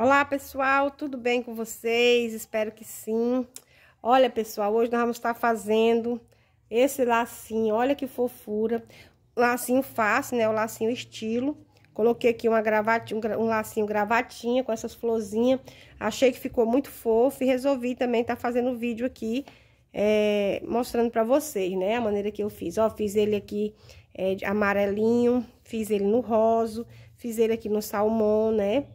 Olá, pessoal, tudo bem com vocês? Espero que sim. Olha, pessoal, hoje nós vamos estar fazendo esse lacinho, olha que fofura. Lacinho fácil, né? O lacinho estilo. Coloquei aqui uma gravatinha, um lacinho gravatinha com essas florzinhas. Achei que ficou muito fofo e resolvi também estar fazendo o vídeo aqui, é, mostrando pra vocês, né? A maneira que eu fiz. Ó, fiz ele aqui é, amarelinho, fiz ele no rosa, fiz ele aqui no salmão, né?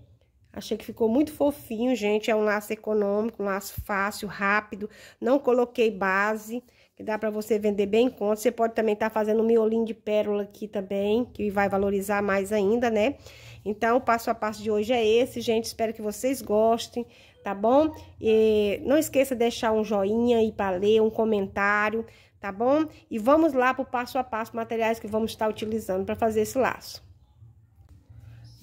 Achei que ficou muito fofinho, gente. É um laço econômico, um laço fácil, rápido. Não coloquei base, que dá pra você vender bem em conta. Você pode também estar tá fazendo um miolinho de pérola aqui também, que vai valorizar mais ainda, né? Então, o passo a passo de hoje é esse, gente. Espero que vocês gostem, tá bom? E não esqueça de deixar um joinha aí pra ler, um comentário, tá bom? E vamos lá pro passo a passo, materiais que vamos estar utilizando para fazer esse laço.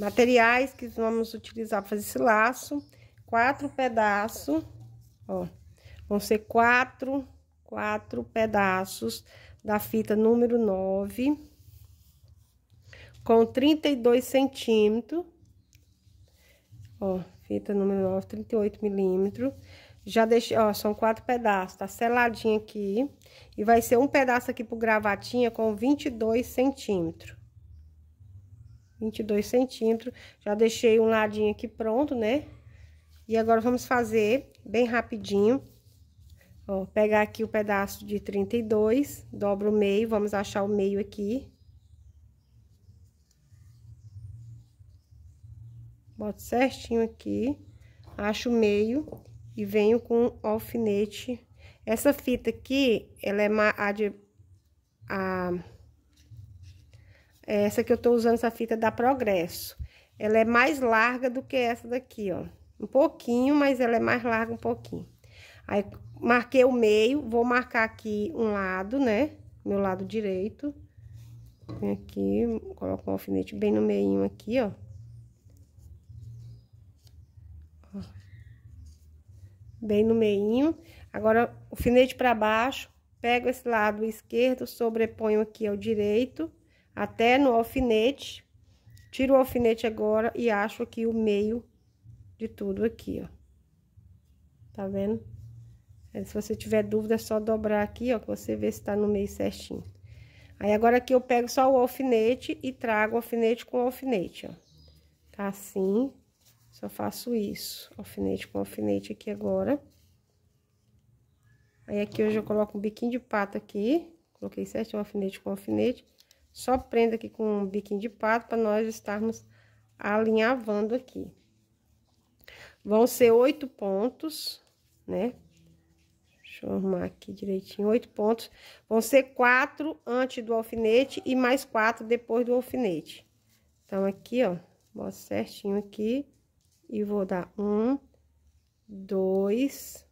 Materiais que vamos utilizar para fazer esse laço, quatro pedaços, ó, vão ser quatro, quatro pedaços da fita número 9, com 32 centímetros, ó, fita número 9, 38 milímetros. Já deixei, ó, são quatro pedaços, tá seladinho aqui. E vai ser um pedaço aqui pro gravatinha com 22 centímetros. 22 centímetros. Já deixei um ladinho aqui pronto, né? E agora vamos fazer bem rapidinho. Ó, pegar aqui o pedaço de 32, dobro o meio, vamos achar o meio aqui. Boto certinho aqui, acho o meio e venho com um alfinete. Essa fita aqui, ela é a de... A é essa que eu tô usando, essa fita da Progresso. Ela é mais larga do que essa daqui, ó. Um pouquinho, mas ela é mais larga um pouquinho. Aí, marquei o meio, vou marcar aqui um lado, né? Meu lado direito. Vem aqui, coloco um alfinete bem no meio aqui, ó. Bem no meio. Agora, alfinete para baixo, pego esse lado esquerdo, sobreponho aqui ao direito até no alfinete. Tiro o alfinete agora e acho aqui o meio de tudo aqui, ó. Tá vendo? Aí, é, se você tiver dúvida, é só dobrar aqui, ó, que você vê se tá no meio certinho. Aí, agora aqui eu pego só o alfinete e trago o alfinete com o alfinete, ó. Tá assim. Só faço isso. Alfinete com alfinete aqui agora. Aí, aqui hoje eu coloco um biquinho de pato aqui. Coloquei certinho alfinete com alfinete. Só prenda aqui com um biquinho de pato para nós estarmos alinhavando aqui. Vão ser oito pontos, né? Deixa eu arrumar aqui direitinho, oito pontos. Vão ser quatro antes do alfinete e mais quatro depois do alfinete. Então, aqui, ó, mostro certinho aqui. E vou dar um, dois...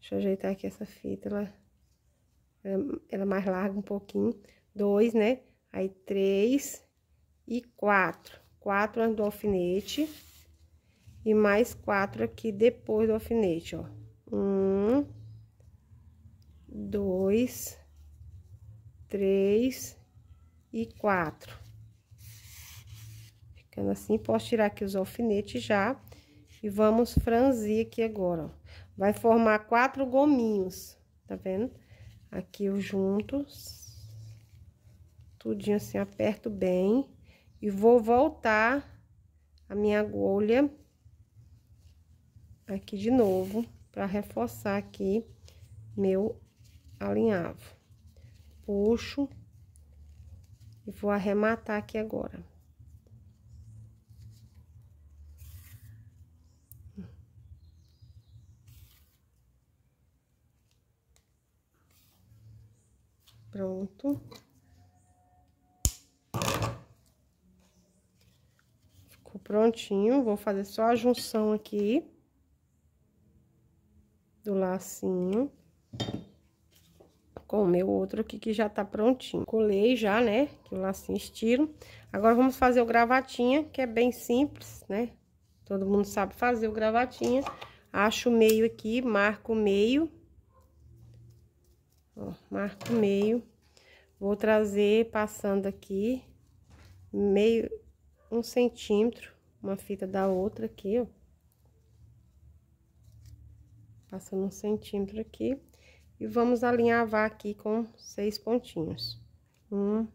Deixa eu ajeitar aqui essa fita, lá ela é mais larga um pouquinho, dois, né? Aí, três e quatro. Quatro antes do alfinete, e mais quatro aqui depois do alfinete, ó. Um, dois, três e quatro. Ficando assim, posso tirar aqui os alfinetes já, e vamos franzir aqui agora, ó. Vai formar quatro gominhos, tá vendo? Aqui os juntos tudinho assim, aperto bem. E vou voltar a minha agulha aqui de novo, para reforçar aqui meu alinhavo. Puxo e vou arrematar aqui agora. pronto. Ficou prontinho, vou fazer só a junção aqui do lacinho com o meu outro aqui que já tá prontinho. Colei já, né, que o lacinho estiro. Agora vamos fazer o gravatinha, que é bem simples, né? Todo mundo sabe fazer o gravatinha. Acho o meio aqui, marco o meio. Ó, marco meio. Vou trazer passando aqui meio, um centímetro, uma fita da outra aqui, ó. Passando um centímetro aqui. E vamos alinhavar aqui com seis pontinhos. Um,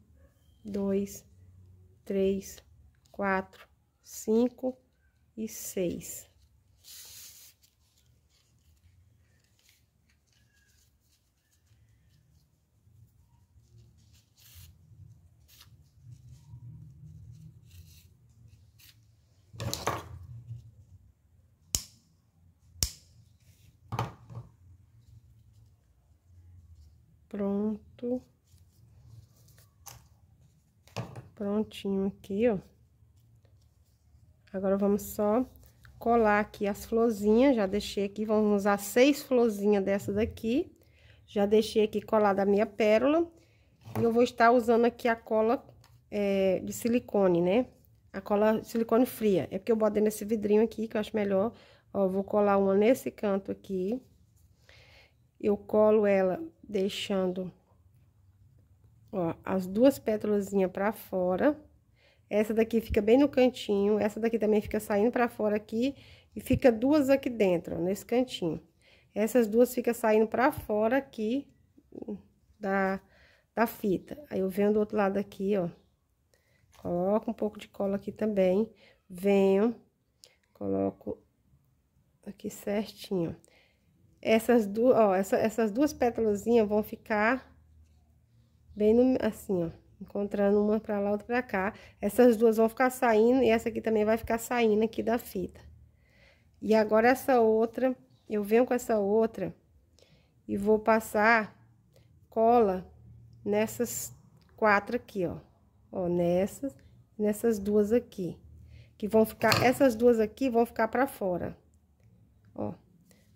dois, três, quatro, cinco e seis. pronto. Prontinho aqui, ó. Agora, vamos só colar aqui as florzinhas, já deixei aqui, vamos usar seis florzinhas dessa daqui. Já deixei aqui colada a minha pérola. E eu vou estar usando aqui a cola é, de silicone, né? A cola silicone fria. É porque eu botei nesse vidrinho aqui, que eu acho melhor. Ó, vou colar uma nesse canto aqui eu colo ela deixando, ó, as duas pétalazinhas para fora. Essa daqui fica bem no cantinho, essa daqui também fica saindo para fora aqui e fica duas aqui dentro, ó, nesse cantinho. Essas duas fica saindo para fora aqui da, da fita. Aí, eu venho do outro lado aqui, ó, coloco um pouco de cola aqui também, venho, coloco aqui certinho, essas duas, ó, essa, essas duas pétalazinhas vão ficar bem no, assim, ó. Encontrando uma pra lá, outra pra cá. Essas duas vão ficar saindo e essa aqui também vai ficar saindo aqui da fita. E agora essa outra, eu venho com essa outra e vou passar cola nessas quatro aqui, ó. Ó, nessas, nessas duas aqui. Que vão ficar, essas duas aqui vão ficar pra fora. Ó.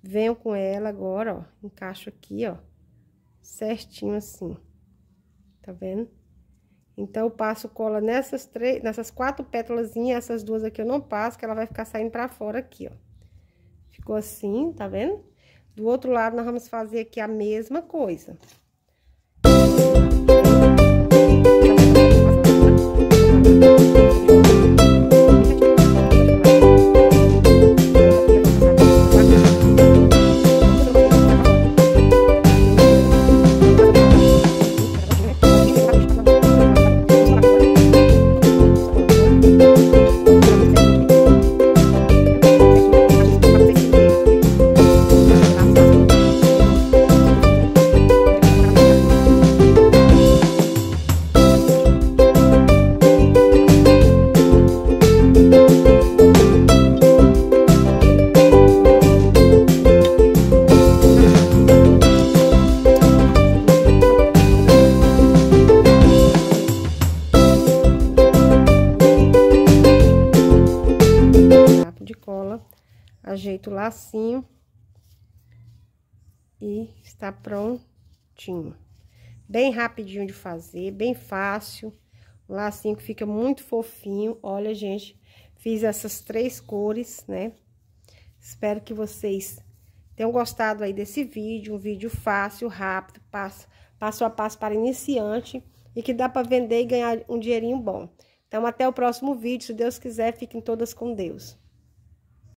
Venho com ela agora, ó, encaixo aqui, ó, certinho assim, tá vendo? Então, eu passo cola nessas três, nessas quatro pétalas, essas duas aqui eu não passo, que ela vai ficar saindo pra fora aqui, ó. Ficou assim, tá vendo? Do outro lado, nós vamos fazer aqui a mesma coisa. ajeito o lacinho e está prontinho. Bem rapidinho de fazer, bem fácil. O lacinho que fica muito fofinho. Olha, gente, fiz essas três cores, né? Espero que vocês tenham gostado aí desse vídeo, um vídeo fácil, rápido, passo, passo a passo para iniciante e que dá para vender e ganhar um dinheirinho bom. Então, até o próximo vídeo, se Deus quiser, fiquem todas com Deus.